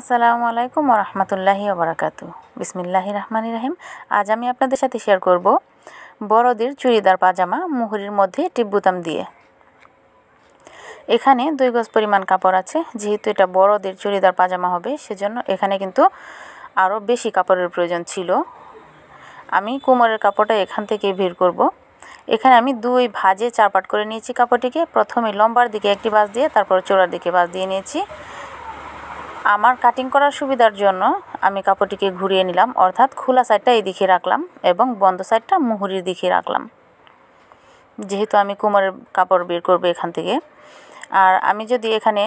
আসসালামু আলাইকুম রহমতুল্লাহ ওবরাকাত বিসমিল্লাহ রহমান রাহিম আজ আমি আপনাদের সাথে শেয়ার করব বড়দের চুড়িদার পাজামা মুহুরির মধ্যে টিপ বুতাম দিয়ে এখানে দুই গজ পরিমাণ কাপড় আছে যেহেতু এটা বড়দের চুড়িদার পাজামা হবে সেজন্য এখানে কিন্তু আরও বেশি কাপড়ের প্রয়োজন ছিল আমি কোমরের কাপড়টা এখান থেকে ভিড় করব। এখানে আমি দুই ভাজে চারপাট করে নিয়েছি কাপড়টিকে প্রথমে লম্বার দিকে একটি বাস দিয়ে তারপর চোড়ার দিকে বাস দিয়ে নিয়েছি আমার কাটিং করার সুবিধার জন্য আমি কাপড়টিকে ঘুরিয়ে নিলাম অর্থাৎ খোলা সাইডটা এদিকে রাখলাম এবং বন্ধ সাইডটা মুহুরির দিকে রাখলাম যেহেতু আমি কুমারের কাপড় বের করবো এখান থেকে আর আমি যদি এখানে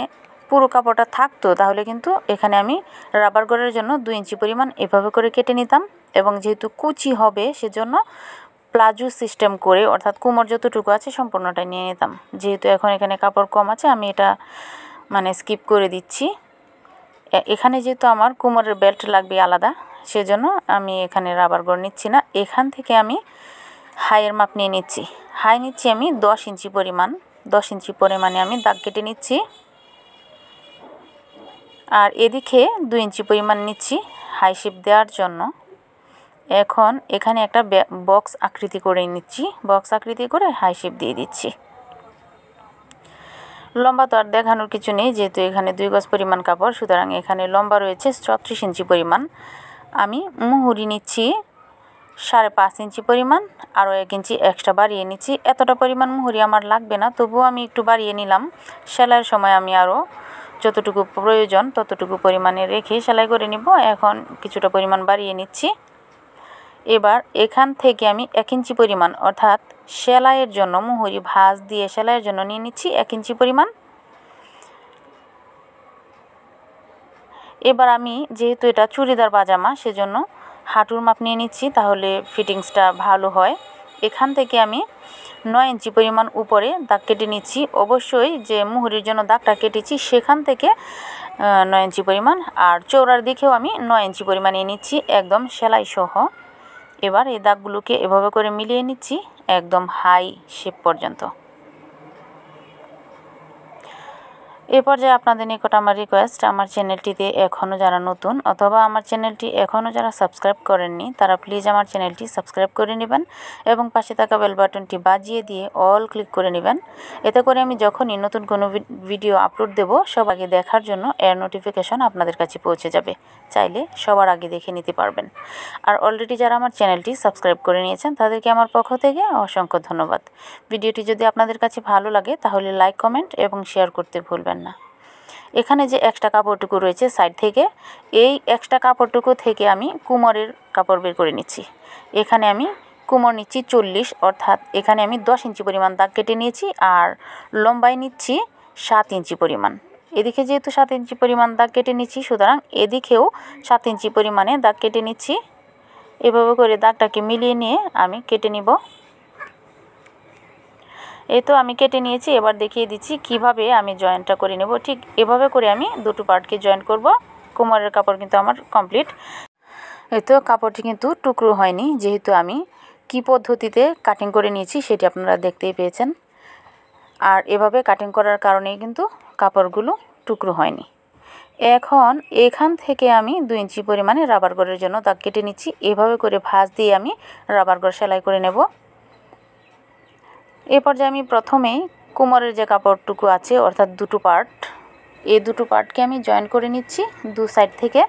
পুরো কাপড়টা থাকতো তাহলে কিন্তু এখানে আমি রাবার গড়ের জন্য দু ইঞ্চি পরিমাণ এভাবে করে কেটে নিতাম এবং যেহেতু কুচি হবে সেজন্য প্লাজো সিস্টেম করে অর্থাৎ কুমোর যতটুকু আছে সম্পূর্ণটা নিয়ে নিতাম যেহেতু এখন এখানে কাপড় কম আছে আমি এটা মানে স্কিপ করে দিচ্ছি এখানে যেহেতু আমার কোমরের বেল্ট লাগবে আলাদা সেজন্য আমি এখানে রাবার গড় নিচ্ছি না এখান থেকে আমি হাইয়ের মাপ নিয়ে নিচ্ছি হাই নিচ্ছি আমি দশ ইঞ্চি পরিমাণ দশ ইঞ্চি পরিমাণে আমি দাগ কেটে নিচ্ছি আর এদিকে দুই ইঞ্চি পরিমাণ নিচ্ছি হাই শিপ দেওয়ার জন্য এখন এখানে একটা বক্স আকৃতি করে নিচ্ছি বক্স আকৃতি করে হাই শিপ দিয়ে দিচ্ছি লম্বা তো আর দেখানোর কিছু নেই যেহেতু এখানে দুই গজ পরিমাণ কাপড় সুতরাং এখানে লম্বা রয়েছে ছত্রিশ ইঞ্চি পরিমাণ আমি মুহুরি নিচ্ছি সাড়ে পাঁচ ইঞ্চি পরিমাণ আরও এক ইঞ্চি এক্সট্রা বাড়িয়ে নিচ্ছি এতটা পরিমাণ মুহুরি আমার লাগবে না তবুও আমি একটু বাড়িয়ে নিলাম সেলাইয়ের সময় আমি আরও যতটুকু প্রয়োজন ততটুকু পরিমাণে রেখে সেলাই করে নিব এখন কিছুটা পরিমাণ বাড়িয়ে নিচ্ছি এবার এখান থেকে আমি এক ইঞ্চি পরিমাণ অর্থাৎ সেলাইয়ের জন্য মুহুরি ভাঁজ দিয়ে সেলাইয়ের জন্য নিয়ে নিচ্ছি এক ইঞ্চি পরিমাণ এবার আমি যেহেতু এটা চুড়িদার পাজামা সেজন্য হাঁটুর মাপ নিয়ে নিচ্ছি তাহলে ফিটিংসটা ভালো হয় এখান থেকে আমি নয় ইঞ্চি পরিমাণ উপরে দাগ কেটে নিচ্ছি অবশ্যই যে মুহুরির জন্য দাগটা কেটেছি সেখান থেকে নয় ইঞ্চি পরিমাণ আর চৌড়ার দিকেও আমি নয় ইঞ্চি পরিমাণ নিচ্ছি একদম সেলাই সহ এবার এই দাগগুলোকে এভাবে করে মিলিয়ে নিচ্ছি একদম হাই শেপ পর্যন্ত এ পর্যায়ে আপনাদের নিকট আমার রিকোয়েস্ট আমার চ্যানেলটিতে এখনও যারা নতুন অথবা আমার চ্যানেলটি এখনও যারা সাবস্ক্রাইব করেননি তারা প্লিজ আমার চ্যানেলটি সাবস্ক্রাইব করে নেবেন এবং পাশে থাকা বেল বাটনটি বাজিয়ে দিয়ে অল ক্লিক করে নেবেন এতে করে আমি যখনই নতুন কোনো ভিডিও আপলোড দেব সব আগে দেখার জন্য এর নোটিফিকেশন আপনাদের কাছে পৌঁছে যাবে চাইলে সবার আগে দেখে নিতে পারবেন আর অলরেডি যারা আমার চ্যানেলটি সাবস্ক্রাইব করে নিয়েছেন তাদেরকে আমার পক্ষ থেকে অসংখ্য ধন্যবাদ ভিডিওটি যদি আপনাদের কাছে ভালো লাগে তাহলে লাইক কমেন্ট এবং শেয়ার করতে ভুলবেন পারবেন না এখানে যে এক্সট্রা কাপড়টুকু রয়েছে সাইড থেকে এই এক্সট্রা কাপড়টুকু থেকে আমি কুমরের কাপড় বের করে নিচ্ছি এখানে আমি কুমর নিচ্ছি চল্লিশ অর্থাৎ এখানে আমি দশ ইঞ্চি পরিমাণ দাগ কেটে নিয়েছি আর লম্বায় নিচ্ছি সাত ইঞ্চি পরিমাণ এদিকে যেহেতু সাত ইঞ্চি পরিমাণ দাগ কেটে নিচ্ছি সুতরাং এদিকেও সাত ইঞ্চি পরিমাণে দাগ কেটে নিচ্ছি এভাবে করে দাগটাকে মিলিয়ে নিয়ে আমি কেটে নিব এই তো আমি কেটে নিয়েছি এবার দেখিয়ে দিচ্ছি কিভাবে আমি জয়েনটা করে নেব ঠিক এভাবে করে আমি দুটো পার্টকে জয়েন করব কোমরের কাপড় কিন্তু আমার কমপ্লিট এই তো কাপড়টি কিন্তু টুকরো হয়নি যেহেতু আমি কি পদ্ধতিতে কাটিং করে নিয়েছি সেটি আপনারা দেখতেই পেয়েছেন আর এভাবে কাটিং করার কারণেই কিন্তু কাপড়গুলো টুকরো হয়নি এখন এখান থেকে আমি দু ইঞ্চি পরিমাণে রাবার গড়ের জন্য দাগ কেটে নিচ্ছি এভাবে করে ভাঁজ দিয়ে আমি রাবার গড় সেলাই করে নেব এ পর্যায়ে আমি প্রথমে কোমরের যে কাপড়টুকু আছে অর্থাৎ দুটো পার্ট এই দুটো পার্টকে আমি জয়েন করে নিচ্ছি দু সাইড থেকে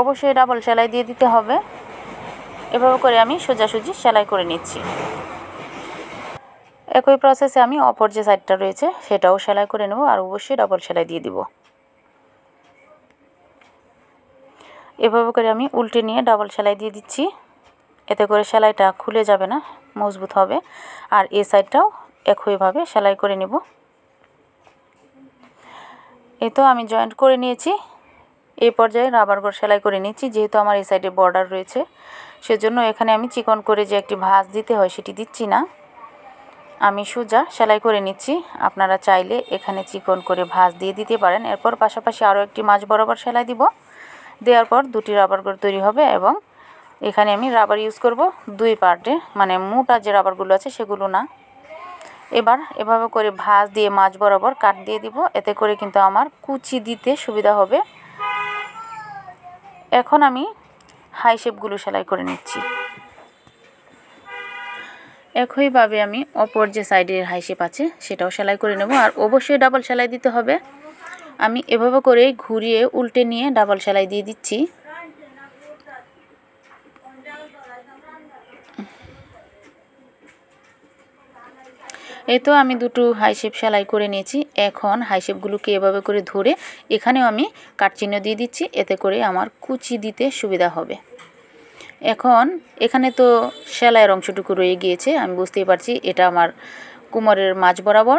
অবশ্যই ডাবল সেলাই দিয়ে দিতে হবে এভাবে করে আমি সোজাসুজি সেলাই করে নিচ্ছি একই প্রসেসে আমি অপর যে সাইডটা রয়েছে সেটাও সেলাই করে নেব আর অবশ্যই ডাবল সেলাই দিয়ে দিব এভাবে করে আমি উল্টে নিয়ে ডাবল সেলাই দিয়ে দিচ্ছি এতে করে সেলাইটা খুলে যাবে না মজবুত হবে আর এ সাইডটাও একইভাবে সেলাই করে নেব এ তো আমি জয়েন্ট করে নিয়েছি এ পর্যায়ে রাবার ঘর সেলাই করে নিয়েছি যেহেতু আমার এই সাইডে বর্ডার রয়েছে সেজন্য এখানে আমি চিকন করে যে একটি ভাঁজ দিতে হয় সেটি দিচ্ছি না আমি সুজা সেলাই করে নিচ্ছি আপনারা চাইলে এখানে চিকন করে ভাঁজ দিয়ে দিতে পারেন এরপর পাশাপাশি আরও একটি মাছ বরাবর সেলাই দিব দেওয়ার পর দুটি রাবার গড় তৈরি হবে এবং এখানে আমি রাবার ইউজ করব দুই পার্টে মানে মোটা যে রাবারগুলো আছে সেগুলো না এবার এভাবে করে ভাঁজ দিয়ে মাছ বরাবর কাট দিয়ে দিব এতে করে কিন্তু আমার কুচি দিতে সুবিধা হবে এখন আমি হাই শেপগুলো সেলাই করে নিচ্ছি একইভাবে আমি অপর যে সাইডের হাই শেপ আছে সেটাও সেলাই করে নেব আর অবশ্যই ডাবল সেলাই দিতে হবে আমি এভাবে করে ঘুরিয়ে উল্টে নিয়ে ডাবল সেলাই দিয়ে দিচ্ছি এই তো আমি দুটো হাইশেপ সেলাই করে নিয়েছি এখন হাইশেপগুলোকে এভাবে করে ধরে এখানেও আমি কাটচিহ্ন দিয়ে দিচ্ছি এতে করে আমার কুচি দিতে সুবিধা হবে এখন এখানে তো সেলাইয়ের অংশটুকু রয়ে গিয়েছে আমি বুঝতেই পারছি এটা আমার কুমারের মাঝ বরাবর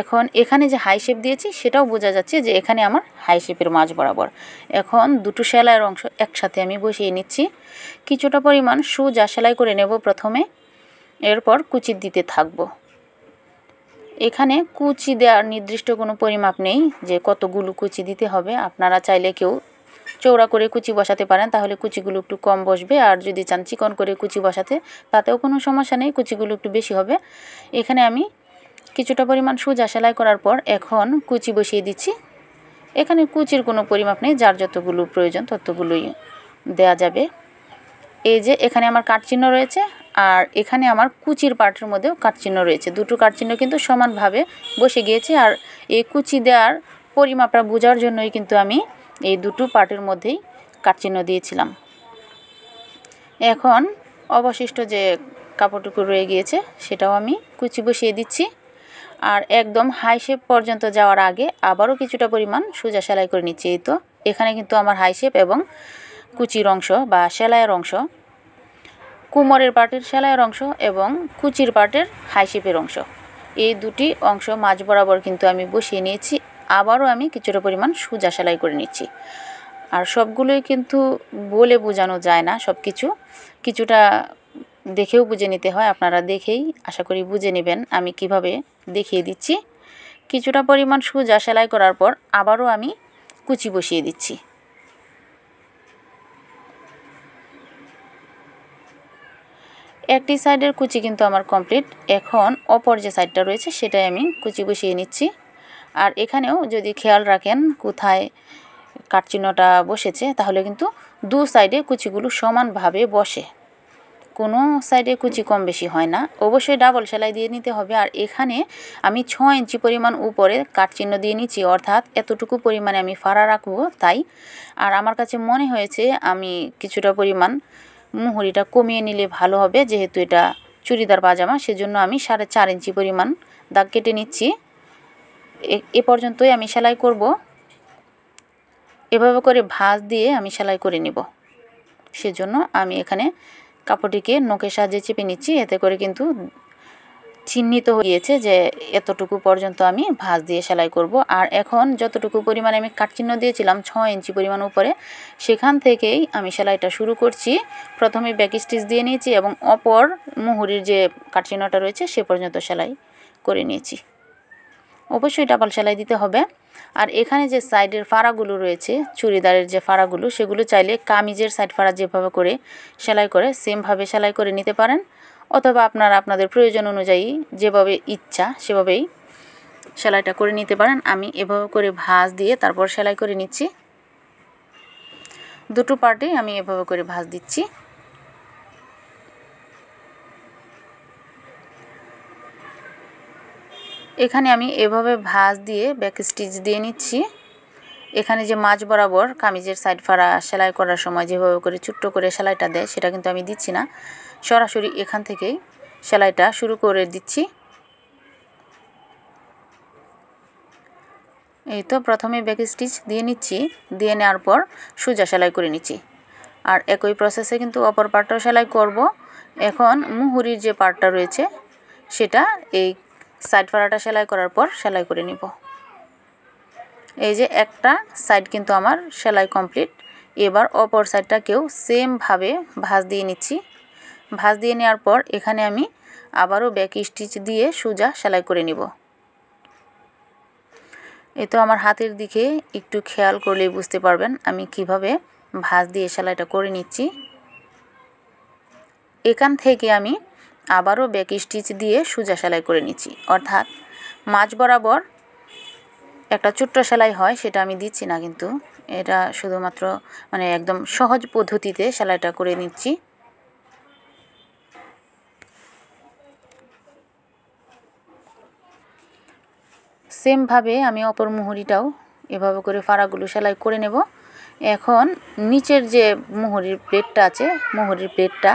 এখন এখানে যে হাই শেপ দিয়েছি সেটাও বোঝা যাচ্ছে যে এখানে আমার হাই শেপের মাঝ বরাবর এখন দুটো সেলাইয়ের অংশ একসাথে আমি বসিয়ে নিচ্ছি কিছুটা পরিমাণ সোজা সেলাই করে নেব প্রথমে এরপর কুচির দিতে থাকবো এখানে কুচি দেওয়ার নির্দিষ্ট কোনো পরিমাপ নেই যে কতগুলো কুচি দিতে হবে আপনারা চাইলে কেউ চৌড়া করে কুচি বসাতে পারেন তাহলে কুচিগুলো একটু কম বসবে আর যদি চান চিকন করে কুচি বসাতে তাতেও কোনো সমস্যা নেই কুচিগুলো একটু বেশি হবে এখানে আমি কিছুটা পরিমাণ সুজা সেলাই করার পর এখন কুচি বসিয়ে দিচ্ছি এখানে কুচির কোনো পরিমাপ নেই যার যতগুলো প্রয়োজন ততগুলোই দেয়া যাবে এই যে এখানে আমার কাঠ চিহ্ন রয়েছে আর এখানে আমার কুচির পার্টের মধ্যেও কাটচিহ্ন রয়েছে দুটো কাটচিহ্ন কিন্তু সমানভাবে বসে গিয়েছে আর এই কুচি দেওয়ার পরিমাপটা বোঝার জন্যই কিন্তু আমি এই দুটো পার্টের মধ্যেই কাটচিহ্ন দিয়েছিলাম এখন অবশিষ্ট যে কাপড়টুকু রয়ে গিয়েছে সেটাও আমি কুচি বসিয়ে দিচ্ছি আর একদম হাই শেপ পর্যন্ত যাওয়ার আগে আবারও কিছুটা পরিমাণ সোজা সেলাই করে নিচ্ছি এই তো এখানে কিন্তু আমার হাই শেপ এবং কুচির অংশ বা সেলাইয়ের অংশ কুমরের পাটের সেলাইয়ের অংশ এবং কুচির পাটের হাইশিপের অংশ এই দুটি অংশ মাঝ বরাবর কিন্তু আমি বসিয়ে নিয়েছি আবারও আমি কিছুটা পরিমাণ সুজা সেলাই করে নিচ্ছি আর সবগুলোই কিন্তু বলে বোঝানো যায় না সব কিছু কিছুটা দেখেও বুঝে নিতে হয় আপনারা দেখেই আশা করি বুঝে নেবেন আমি কিভাবে দেখিয়ে দিচ্ছি কিছুটা পরিমাণ সুজা সেলাই করার পর আবারও আমি কুচি বসিয়ে দিচ্ছি একটি সাইডের কুচি কিন্তু আমার কমপ্লিট এখন অপর যে সাইডটা রয়েছে সেটাই আমি কুচি বসিয়ে নিচ্ছি আর এখানেও যদি খেয়াল রাখেন কোথায় কাটচিহ্নটা বসেছে তাহলে কিন্তু দু সাইডে কুচিগুলো সমানভাবে বসে কোনো সাইডে কুচি কম বেশি হয় না অবশ্যই ডাবল সেলাই দিয়ে নিতে হবে আর এখানে আমি ছ ইঞ্চি পরিমাণ উপরে কাটচিহ্ন দিয়ে নিচ্ছি অর্থাৎ এতটুকু পরিমাণে আমি ফাড়া রাখবো তাই আর আমার কাছে মনে হয়েছে আমি কিছুটা পরিমাণ মুহুরিটা কমিয়ে নিলে ভালো হবে যেহেতু এটা চুড়িদার পাজামা সেজন্য আমি সাড়ে চার ইঞ্চি পরিমাণ দাগ কেটে নিচ্ছি এ পর্যন্তই আমি সেলাই করব এভাবে করে ভাঁজ দিয়ে আমি সেলাই করে নিব সেজন্য আমি এখানে কাপড়টিকে নখের সাহায্যে চেপে নিচ্ছি এতে করে কিন্তু চিহ্নিত হয়েছে যে এতটুকু পর্যন্ত আমি ভাঁজ দিয়ে সেলাই করব আর এখন যতটুকু পরিমাণে আমি কাটচিহ্ন দিয়েছিলাম ছ ইঞ্চি পরিমাণ উপরে সেখান থেকেই আমি সেলাইটা শুরু করছি প্রথমে ব্যাক স্টিচ দিয়ে নিয়েছি এবং অপর মুহুরির যে কাটচিহ্নটা রয়েছে সে পর্যন্ত সেলাই করে নিয়েছি অবশ্যই ডাবল সেলাই দিতে হবে আর এখানে যে সাইডের ফাড়াগুলো রয়েছে চুড়িদারের যে ফাড়াগুলো সেগুলো চাইলে কামিজের সাইড ফাড়া যেভাবে করে সেলাই করে সেমভাবে সেলাই করে নিতে পারেন অথবা আপনারা আপনাদের প্রয়োজন অনুযায়ী যেভাবে ইচ্ছা সেভাবেই সেলাইটা করে নিতে পারেন আমি এভাবে করে ভাঁজ দিয়ে তারপর সেলাই করে নিচ্ছি দুটো পার্টে আমি এভাবে করে ভাঁজ দিচ্ছি এখানে আমি এভাবে ভাঁজ দিয়ে ব্যাক স্টিচ দিয়ে নিচ্ছি এখানে যে মাছ বরাবর কামিজের সাইড ফাড়া সেলাই করার সময় যেভাবে করে ছোট্ট করে সেলাইটা দেয় সেটা কিন্তু আমি দিচ্ছি না সরাসরি এখান থেকেই সেলাইটা শুরু করে দিচ্ছি এই তো প্রথমে ব্যাক স্টিচ দিয়ে নিচ্ছি দিয়ে নেওয়ার পর সোজা সেলাই করে নিচ্ছি আর একই প্রসেসে কিন্তু অপর পার্টটাও সেলাই করব এখন মুহুরির যে পার্টটা রয়েছে সেটা এই সাইড ফাড়াটা সেলাই করার পর সেলাই করে নিব এই যে একটা সাইড কিন্তু আমার সেলাই কমপ্লিট এবার অপর সাইডটাকেও সেমভাবে ভাঁজ দিয়ে নিচ্ছি ভাঁজ দিয়ে নেওয়ার পর এখানে আমি আবারও ব্যাক স্টিচ দিয়ে সোজা সেলাই করে নিব এ তো আমার হাতের দিকে একটু খেয়াল করলেই বুঝতে পারবেন আমি কিভাবে ভাঁজ দিয়ে সেলাইটা করে নিচ্ছি এখান থেকে আমি আবারও ব্যাক স্টিচ দিয়ে সোজা সেলাই করে নিচ্ছি অর্থাৎ মাঝ বরাবর একটা ছোট্ট সেলাই হয় সেটা আমি দিচ্ছি না কিন্তু এটা শুধুমাত্র মানে একদম সহজ পদ্ধতিতে সেলাইটা করে নিচ্ছি সেমভাবে আমি অপর মুহুরিটাও এভাবে করে ফাড়াগুলো সেলাই করে নেব এখন নিচের যে মোহরির প্লেটটা আছে মোহরির প্লেটটা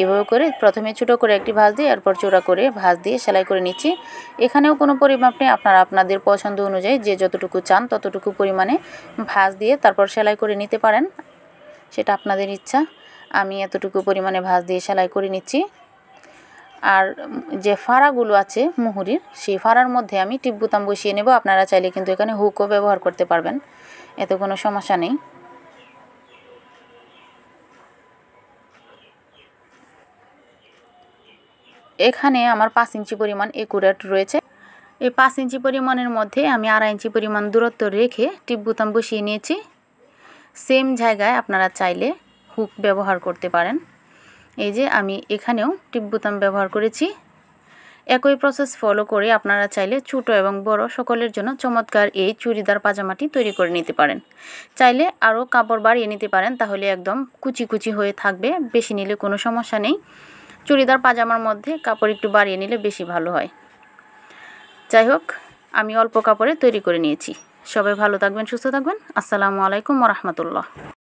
এভাবে করে প্রথমে ছোটো করে একটি ভাঁজ দিয়ে এরপর চোড়া করে ভাঁজ দিয়ে সেলাই করে নিচ্ছি এখানেও কোনো পরিমাপ নেই আপনারা আপনাদের পছন্দ অনুযায়ী যে যতটুকু চান ততটুকু পরিমাণে ভাঁজ দিয়ে তারপর সেলাই করে নিতে পারেন সেটা আপনাদের ইচ্ছা আমি এতটুকু পরিমাণে ভাঁজ দিয়ে সেলাই করে নিচ্ছি আর যে ফাড়াগুলো আছে মুহুরির সেই ফাড়ার মধ্যে আমি টিপ বোতাম বসিয়ে নেব আপনারা চাইলে কিন্তু এখানে হুকও ব্যবহার করতে পারবেন এতে কোনো সমস্যা নেই এখানে আমার পাঁচ ইঞ্চি পরিমাণ একুরেট রয়েছে এই পাঁচ ইঞ্চি পরিমাণের মধ্যে আমি আড়াই ইঞ্চি পরিমাণ দূরত্ব রেখে টিপ বোতাম বসিয়ে নিয়েছি সেম জায়গায় আপনারা চাইলে হুক ব্যবহার করতে পারেন এই যে আমি এখানেও টিপ বোতাম ব্যবহার করেছি একই প্রসেস ফলো করে আপনারা চাইলে ছোট এবং বড় সকলের জন্য চমৎকার এই চুড়িদার পাজামাটি তৈরি করে নিতে পারেন চাইলে আরও কাপড় বাড়িয়ে নিতে পারেন তাহলে একদম কুচি কুচি হয়ে থাকবে বেশি নিলে কোনো সমস্যা নেই চুড়িদার পাজামার মধ্যে কাপড় একটু বাড়িয়ে নিলে বেশি ভালো হয় যাই হোক আমি অল্প কাপড়ে তৈরি করে নিয়েছি সবাই ভালো থাকবেন সুস্থ থাকবেন আসসালামু আলাইকুম রহমতুল্লাহ